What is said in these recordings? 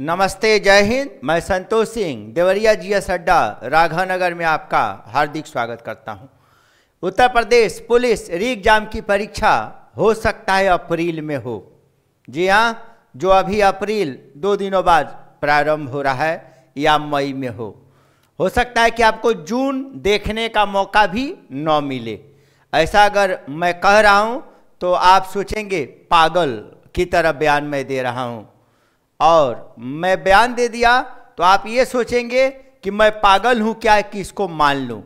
नमस्ते जय हिंद मैं संतोष सिंह देवरिया जी एस अड्डा राघानगर में आपका हार्दिक स्वागत करता हूं उत्तर प्रदेश पुलिस री एग्जाम की परीक्षा हो सकता है अप्रैल में हो जी हाँ जो अभी अप्रैल दो दिनों बाद प्रारंभ हो रहा है या मई में हो हो सकता है कि आपको जून देखने का मौका भी न मिले ऐसा अगर मैं कह रहा हूँ तो आप सोचेंगे पागल की तरह बयान मैं दे रहा हूँ और मैं बयान दे दिया तो आप ये सोचेंगे कि मैं पागल हूं क्या कि इसको मान लू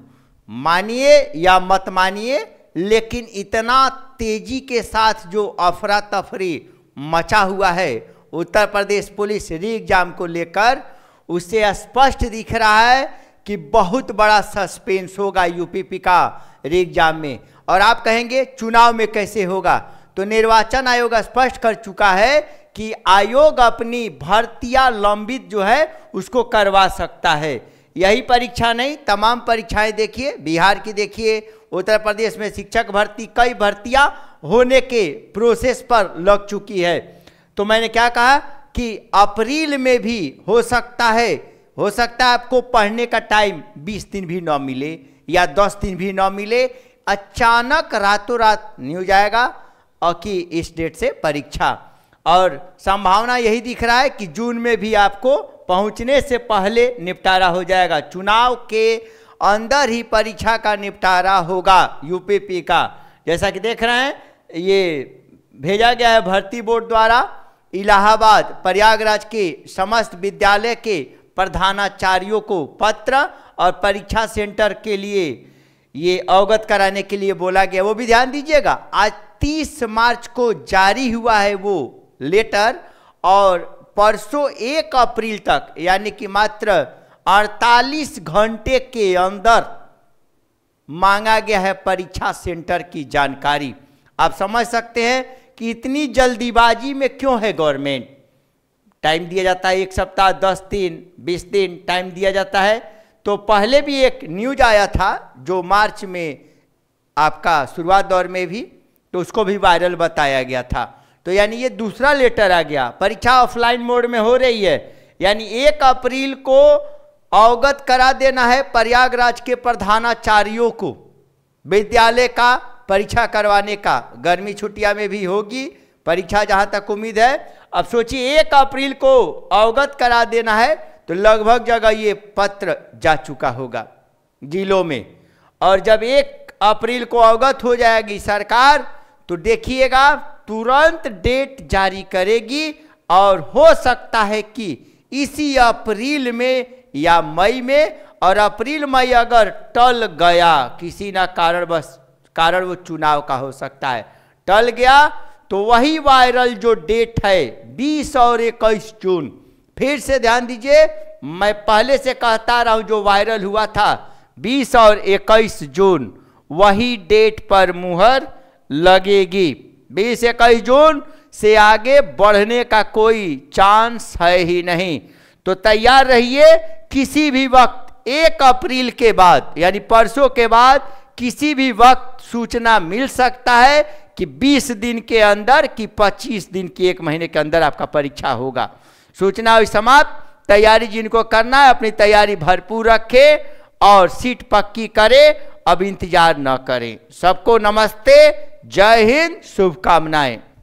मानिए या मत मानिए लेकिन इतना तेजी के साथ जो अफरा तफरी मचा हुआ है उत्तर प्रदेश पुलिस री एग्जाम को लेकर उससे स्पष्ट दिख रहा है कि बहुत बड़ा सस्पेंस होगा यूपीपी का री एग्जाम में और आप कहेंगे चुनाव में कैसे होगा तो निर्वाचन आयोग स्पष्ट कर चुका है कि आयोग अपनी भर्तियां लंबित जो है उसको करवा सकता है यही परीक्षा नहीं तमाम परीक्षाएं देखिए बिहार की देखिए उत्तर प्रदेश में शिक्षक भर्ती कई भर्तियां होने के प्रोसेस पर लग चुकी है तो मैंने क्या कहा कि अप्रैल में भी हो सकता है हो सकता है आपको पढ़ने का टाइम 20 दिन भी ना मिले या 10 दिन भी ना मिले अचानक रातों रात न्यूज आएगा और कि इस डेट से परीक्षा और संभावना यही दिख रहा है कि जून में भी आपको पहुंचने से पहले निपटारा हो जाएगा चुनाव के अंदर ही परीक्षा का निपटारा होगा यूपीपी का जैसा कि देख रहे हैं ये भेजा गया है भर्ती बोर्ड द्वारा इलाहाबाद प्रयागराज के समस्त विद्यालय के प्रधानाचार्यों को पत्र और परीक्षा सेंटर के लिए ये अवगत कराने के लिए बोला गया वो भी ध्यान दीजिएगा आज 30 मार्च को जारी हुआ है वो लेटर और परसों एक अप्रैल तक यानी कि मात्र 48 घंटे के अंदर मांगा गया है परीक्षा सेंटर की जानकारी आप समझ सकते हैं कि इतनी जल्दीबाजी में क्यों है गवर्नमेंट टाइम दिया जाता है एक सप्ताह दस दिन बीस दिन टाइम दिया जाता है तो पहले भी एक न्यूज आया था जो मार्च में आपका शुरुआत दौर में भी तो उसको भी वायरल बताया गया था तो यानी ये दूसरा लेटर आ गया परीक्षा ऑफलाइन मोड में हो रही है यानी एक अप्रैल को अवगत करा देना है प्रयागराज के प्रधानाचार्यों को विद्यालय का परीक्षा करवाने का गर्मी छुट्टिया में भी होगी परीक्षा जहां तक उम्मीद है अब सोचिए एक अप्रैल को अवगत करा देना है तो लगभग जगह ये पत्र जा चुका होगा जिलों में और जब एक अप्रैल को अवगत हो जाएगी सरकार तो देखिएगा तुरंत डेट जारी करेगी और हो सकता है कि इसी अप्रैल में या मई में और अप्रैल मई अगर टल गया किसी ना कारण बस कारण वो चुनाव का हो सकता है टल गया तो वही वायरल जो डेट है 20 और 21 जून फिर से ध्यान दीजिए मैं पहले से कहता रहा हूं जो वायरल हुआ था 20 और 21 जून वही डेट पर मुहर लगेगी बीस इक्कीस जून से आगे बढ़ने का कोई चांस है ही नहीं तो तैयार रहिए किसी भी वक्त एक अप्रैल के बाद यानी परसों के बाद किसी भी वक्त सूचना मिल सकता है कि 20 दिन के अंदर कि 25 दिन की एक महीने के अंदर आपका परीक्षा होगा सूचना हुई समाप्त तैयारी जिनको करना है अपनी तैयारी भरपूर रखें और सीट पक्की करें अब इंतजार न करें सबको नमस्ते जय हिंद शुभकामनाएं